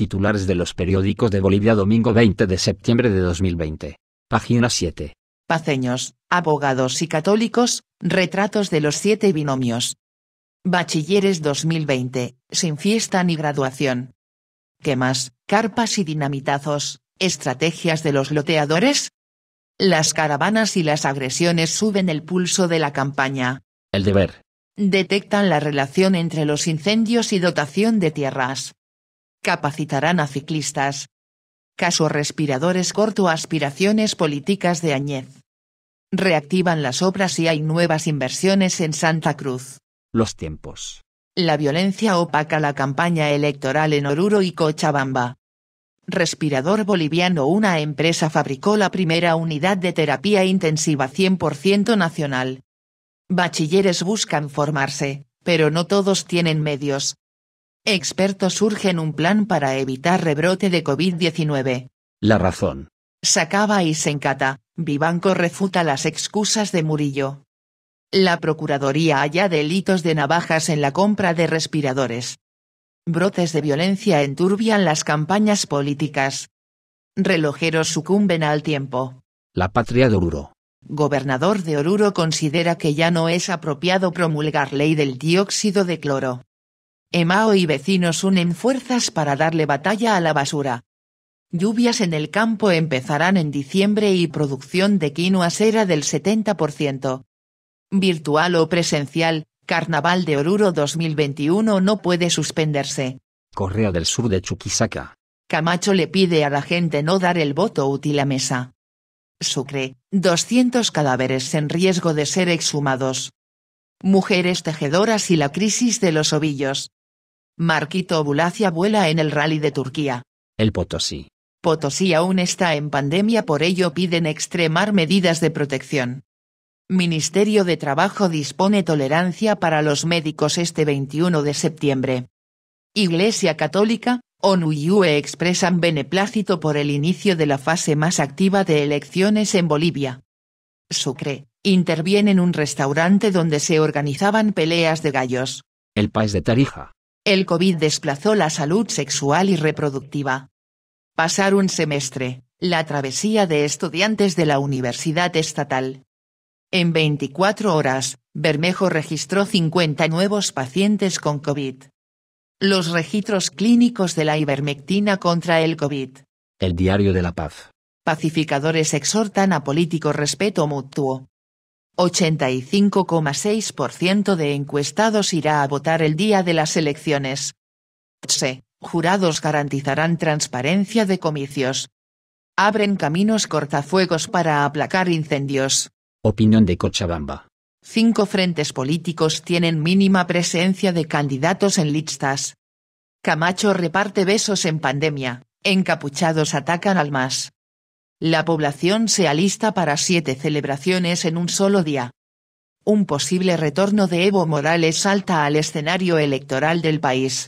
Titulares de los periódicos de Bolivia domingo 20 de septiembre de 2020. Página 7. Paceños, abogados y católicos, retratos de los siete binomios. Bachilleres 2020, sin fiesta ni graduación. ¿Qué más? Carpas y dinamitazos, estrategias de los loteadores. Las caravanas y las agresiones suben el pulso de la campaña. El deber. Detectan la relación entre los incendios y dotación de tierras. Capacitarán a ciclistas. Caso respiradores corto aspiraciones políticas de Añez. Reactivan las obras y hay nuevas inversiones en Santa Cruz. Los tiempos. La violencia opaca la campaña electoral en Oruro y Cochabamba. Respirador boliviano Una empresa fabricó la primera unidad de terapia intensiva 100% nacional. Bachilleres buscan formarse, pero no todos tienen medios, Expertos surgen un plan para evitar rebrote de COVID-19. La razón. Sacaba y se encata, Vivanco refuta las excusas de Murillo. La Procuraduría halla delitos de navajas en la compra de respiradores. Brotes de violencia enturbian las campañas políticas. Relojeros sucumben al tiempo. La patria de Oruro. Gobernador de Oruro considera que ya no es apropiado promulgar ley del dióxido de cloro. Emao y vecinos unen fuerzas para darle batalla a la basura. Lluvias en el campo empezarán en diciembre y producción de quinoa será del 70%. Virtual o presencial, Carnaval de Oruro 2021 no puede suspenderse. Correa del Sur de Chuquisaca. Camacho le pide a la gente no dar el voto útil a mesa. Sucre, 200 cadáveres en riesgo de ser exhumados. Mujeres tejedoras y la crisis de los ovillos. Marquito Bulacia vuela en el rally de Turquía. El Potosí. Potosí aún está en pandemia, por ello piden extremar medidas de protección. Ministerio de Trabajo dispone tolerancia para los médicos este 21 de septiembre. Iglesia Católica, ONU y UE expresan beneplácito por el inicio de la fase más activa de elecciones en Bolivia. Sucre, interviene en un restaurante donde se organizaban peleas de gallos. El país de Tarija. El COVID desplazó la salud sexual y reproductiva. Pasar un semestre, la travesía de estudiantes de la Universidad Estatal. En 24 horas, Bermejo registró 50 nuevos pacientes con COVID. Los registros clínicos de la ivermectina contra el COVID. El Diario de la Paz. Pacificadores exhortan a político respeto mutuo. 85,6% de encuestados irá a votar el día de las elecciones. Se, jurados garantizarán transparencia de comicios. Abren caminos cortafuegos para aplacar incendios. Opinión de Cochabamba. Cinco frentes políticos tienen mínima presencia de candidatos en listas. Camacho reparte besos en pandemia. Encapuchados atacan al más. La población se alista para siete celebraciones en un solo día. Un posible retorno de Evo Morales salta al escenario electoral del país.